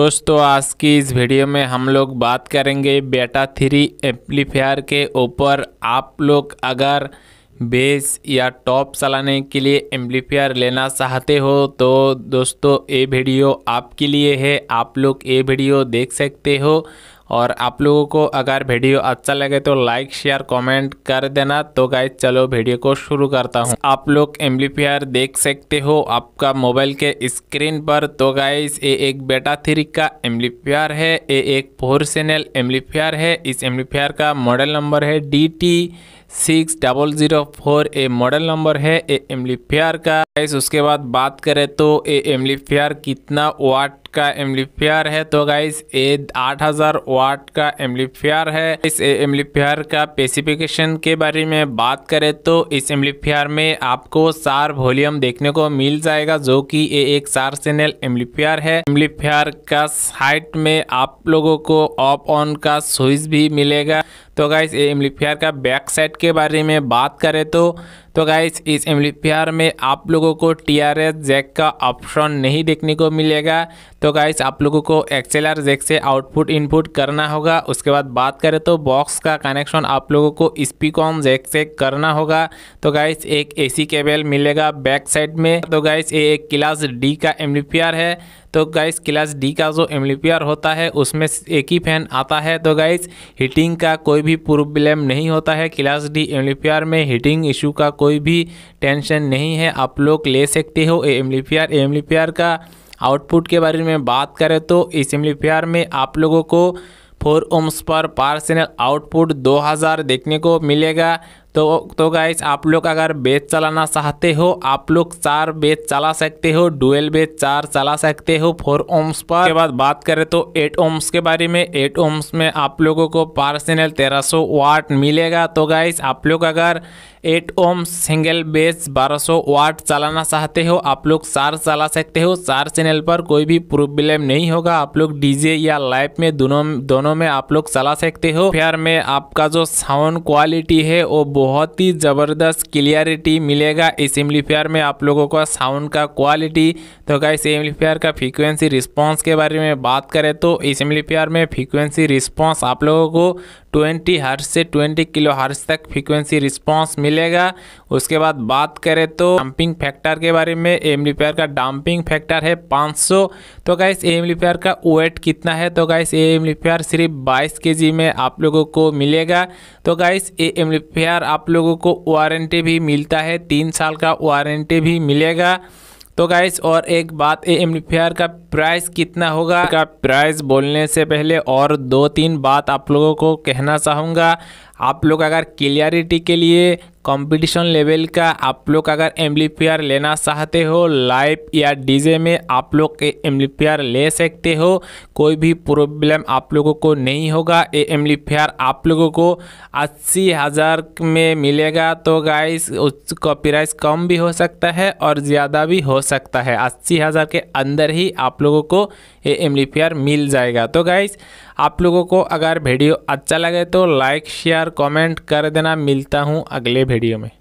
दोस्तों आज की इस वीडियो में हम लोग बात करेंगे बेटा थ्री एम्पलीफायर के ऊपर आप लोग अगर बेस या टॉप चलाने के लिए एम्पलीफायर लेना चाहते हो तो दोस्तों ये वीडियो आपके लिए है आप लोग ये वीडियो देख सकते हो और आप लोगों को अगर वीडियो अच्छा लगे तो लाइक शेयर कमेंट कर देना तो गाइज चलो वीडियो को शुरू करता हूँ आप लोग एम्बलीफियर देख सकते हो आपका मोबाइल के स्क्रीन पर तो गाइज ये एक बेटा थ्री का एम्बलीफियर है ये एक फोर सेनल एम्बलीफियर है इस एम्बलीफियर का मॉडल नंबर है D T six double zero four A model number है ए एम्लीफेयर का गाइस उसके बाद बात करें तो ए एम्लीफेयर कितना वाट का एम्लीफेयर है तो गाइस ए 8000 वाट का एम्लीफेयर है इस एम्लीफेयर का स्पेसिफिकेशन के बारे में बात करें तो इस एम्लीफेयर में आपको सार वॉल्यूम देखने को मिल जाएगा जो कि ये एक सार चैनल एम्लीफेयर है एम्लीफेयर का साइट में आप लोगों को ऑफ ऑन का स्विच भी मिलेगा तो गाइस ये एम्पलीफायर का बैक साइड के बारे में बात करें तो तो गाइस इस एमली में आप लोगों को टी आर एस जैक का ऑप्शन नहीं देखने को मिलेगा तो गाइस आप लोगों को एक्सएल आर जैक से आउटपुट इनपुट करना होगा उसके बाद बात करें तो बॉक्स का कनेक्शन आप लोगों को स्पीकॉम जैक से करना होगा तो गाइस एक एसी केबल मिलेगा बैक साइड में तो गाइस ये एक क्लास डी का एमली है तो गाइस क्लास डी का जो एम्पलीफायर होता है उसमें एक ही फैन आता है तो गाइस हीटिंग का कोई भी प्रॉब्लम नहीं होता है क्लास डी एम्पलीफायर में हीटिंग इशू का कोई भी टेंशन नहीं है आप लोग ले सकते हो ए एम्पलीफियर एम्पलीफियर का आउटपुट के बारे में बात करें तो इस एम्पलीफियर में आप लोगों को फोर ओम्स पर पार्सनल आउटपुट 2000 देखने को मिलेगा तो तो गाइस आप लोग अगर बेच चलाना चाहते हो आप लोग चार बेच चला सकते हो डुअल बेच चार चला सकते हो फोर ओम्स पर के बाद बात करें तो एट ओम्स के बारे में एट ओम्स में आप लोगों को पार्सनल सौ वाट मिलेगा तो गाइस आप लोग अगर eight ohm single bass 1200 watt चलाना चाहते हो आप लोग चार चला सकते हो चार चैनल पर कोई भी प्रॉब्लम नहीं होगा आप लोग डीजे या लाइव में दोनों दोनों में आप लोग चला सकते हो फिर में आपका जो साउंड क्वालिटी है वो बहुत ही ज़बरदस्त क्लियरिटी मिलेगा इस एम्पलीफायर में आप लोगों का साउंड का क्वालिटी तो क्या इस एम्पलीफायर का फ्रीक्वेंसी रिस्पॉन्स के बारे में बात करें तो इस एम्पलीफायर में फ्रीक्वेंसी रिस्पॉन्स आप लोगों को 20 हर्ट से 20 किलो हर्ट तक फ्रीक्वेंसी रिस्पांस मिलेगा उसके बाद बात करें तो डंपिंग फैक्टर के बारे में एम्पलीफायर का डंपिंग फैक्टर है 500 तो गाइस एम्पलीफायर का वेट कितना है तो गाइस एम एम्पलीफायर सिर्फ 22 के में आप लोगों को मिलेगा तो गाइस एम एम्पलीफायर आप लोगों को वारंटी भी मिलता है तीन साल का वारंटी भी मिलेगा तो गाइस और एक बात ए एम्पलीफायर का प्राइस कितना होगा का प्राइस बोलने से पहले और दो तीन बात आप लोगों को कहना चाहूँगा आप लोग अगर क्लियरिटी के लिए कंपटीशन लेवल का आप लोग अगर एम्पलीफायर लेना चाहते हो लाइव या डीजे में आप लोग के एम्पलीफायर ले सकते हो कोई भी प्रॉब्लम आप लोगों को नहीं होगा ये एम्पलीफायर आप लोगों को अस्सी हज़ार में मिलेगा तो गाइस उसका प्राइस कम भी हो सकता है और ज़्यादा भी हो सकता है अस्सी हज़ार के अंदर ही आप लोगों को ये एम्पलीफायर मिल जाएगा तो गाइस आप लोगों को अगर वीडियो अच्छा लगे तो लाइक शेयर कॉमेंट कर देना मिलता हूँ अगले वीडियो में